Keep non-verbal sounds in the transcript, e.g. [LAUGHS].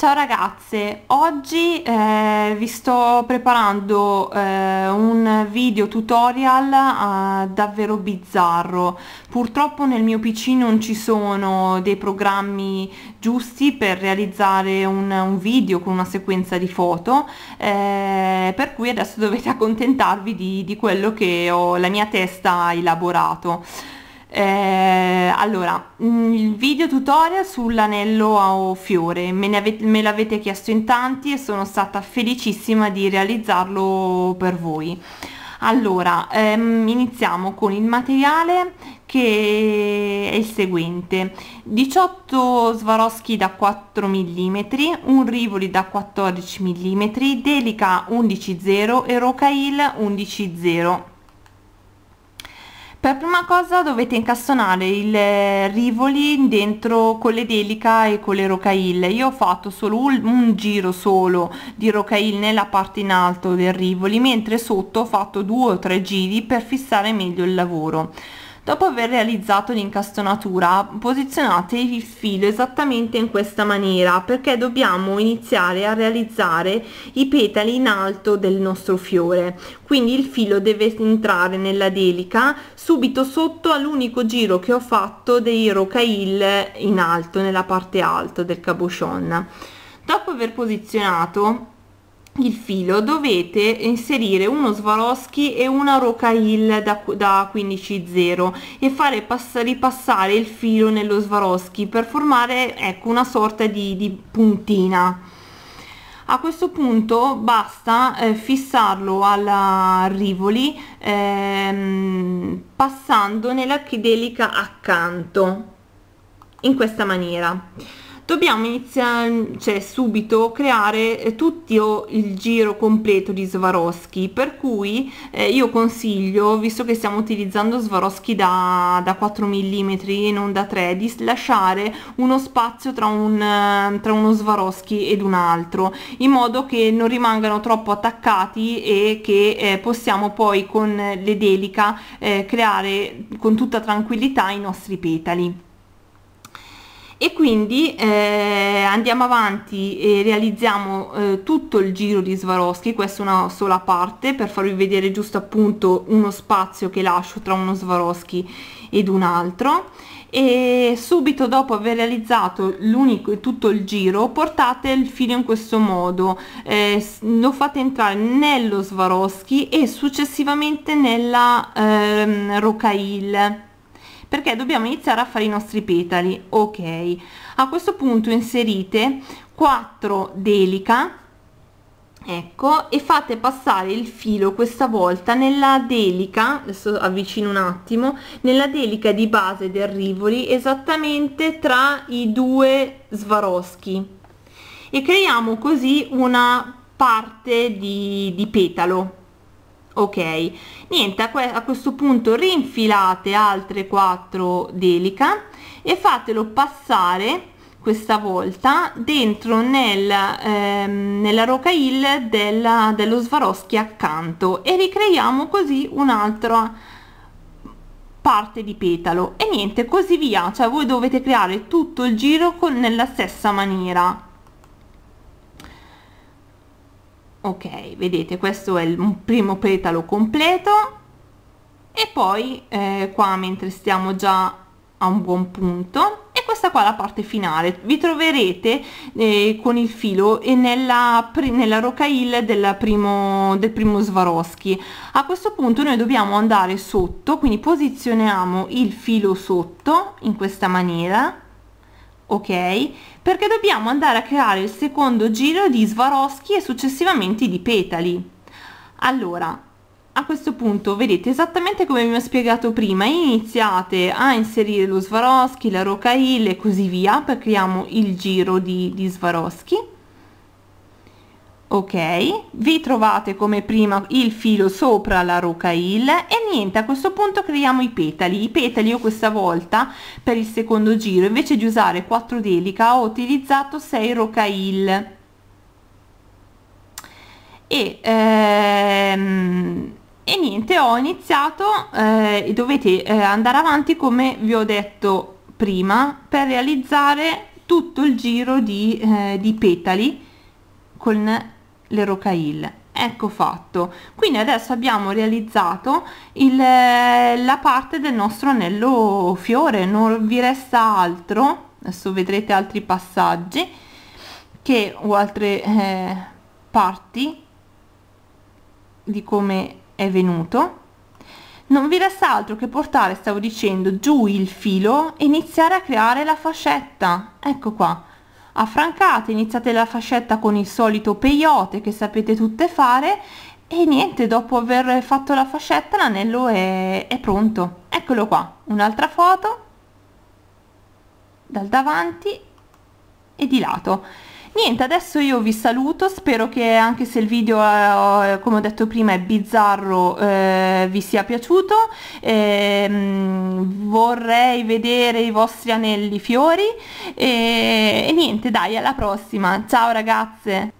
Ciao ragazze, oggi eh, vi sto preparando eh, un video tutorial eh, davvero bizzarro. Purtroppo nel mio PC non ci sono dei programmi giusti per realizzare un, un video con una sequenza di foto, eh, per cui adesso dovete [LAUGHS] accontentarvi di, di quello che ho la mia testa ha elaborato. Eh, allora, mm, il video tutorial sull'anello a fiore, me, ne avete, me l'avete chiesto in tanti e sono stata felicissima di realizzarlo per voi. Allora, ehm, iniziamo con il materiale che è il seguente, 18 Swarovski da 4 mm, un Rivoli da 14 mm, Delica 11.0 e Rocail 11.0 per prima cosa dovete incastonare il eh, rivoli dentro con le delica e con le rocaille. Io ho fatto solo un, un giro solo di rocaille nella parte in alto del rivoli, mentre sotto ho fatto due o tre giri per fissare meglio il lavoro. Dopo aver realizzato l'incastonatura posizionate il filo esattamente in questa maniera perché dobbiamo iniziare a realizzare i petali in alto del nostro fiore quindi il filo deve entrare nella delica subito sotto all'unico giro che ho fatto dei rocaille in alto nella parte alta del cabochon dopo aver posizionato il filo dovete inserire uno Swarovski e una Rocaille da, da 15.0 e fare pass ripassare il filo nello Swarovski per formare ecco una sorta di, di puntina a questo punto basta eh, fissarlo alla rivoli ehm, passando nella chidelica accanto in questa maniera dobbiamo iniziare cioè, subito creare eh, tutto il giro completo di Swarovski per cui eh, io consiglio visto che stiamo utilizzando Swarovski da, da 4 mm e non da 3 di lasciare uno spazio tra, un, eh, tra uno Swarovski ed un altro in modo che non rimangano troppo attaccati e che eh, possiamo poi con le delica eh, creare con tutta tranquillità i nostri petali e quindi eh, andiamo avanti e realizziamo eh, tutto il giro di Swarovski, questa è una sola parte per farvi vedere giusto appunto uno spazio che lascio tra uno Swarovski ed un altro e subito dopo aver realizzato l'unico tutto il giro portate il filo in questo modo eh, lo fate entrare nello Swarovski e successivamente nella ehm, rocaille perché dobbiamo iniziare a fare i nostri petali ok a questo punto inserite 4 delica ecco e fate passare il filo questa volta nella delica adesso avvicino un attimo nella delica di base del rivoli esattamente tra i due svaroschi e creiamo così una parte di, di petalo ok niente a, que a questo punto rinfilate altre 4 delica e fatelo passare questa volta dentro nel, ehm, nella rocaille della, dello Swarovski accanto e ricreiamo così un'altra parte di petalo e niente così via cioè voi dovete creare tutto il giro con, nella stessa maniera ok vedete questo è il primo petalo completo e poi eh, qua mentre stiamo già a un buon punto e questa qua la parte finale vi troverete eh, con il filo e nella, nella rocaille del primo, del primo Swarovski a questo punto noi dobbiamo andare sotto quindi posizioniamo il filo sotto in questa maniera ok? Perché dobbiamo andare a creare il secondo giro di svaroschi e successivamente di petali. Allora, a questo punto vedete esattamente come vi ho spiegato prima, iniziate a inserire lo svaroschi, la rocaille e così via, per creiamo il giro di, di svaroschi ok vi trovate come prima il filo sopra la rocaille e niente a questo punto creiamo i petali i petali io questa volta per il secondo giro invece di usare 4 delica ho utilizzato 6 rocaille e, ehm, e niente ho iniziato eh, e dovete eh, andare avanti come vi ho detto prima per realizzare tutto il giro di, eh, di petali con le rocaille ecco fatto quindi adesso abbiamo realizzato il, eh, la parte del nostro anello fiore non vi resta altro adesso vedrete altri passaggi che o altre eh, parti di come è venuto non vi resta altro che portare stavo dicendo giù il filo e iniziare a creare la fascetta ecco qua affrancate, iniziate la fascetta con il solito peyote che sapete tutte fare e niente, dopo aver fatto la fascetta l'anello è, è pronto. Eccolo qua, un'altra foto dal davanti e di lato niente adesso io vi saluto spero che anche se il video è, eh, come ho detto prima è bizzarro eh, vi sia piaciuto ehm, vorrei vedere i vostri anelli fiori e, e niente dai alla prossima ciao ragazze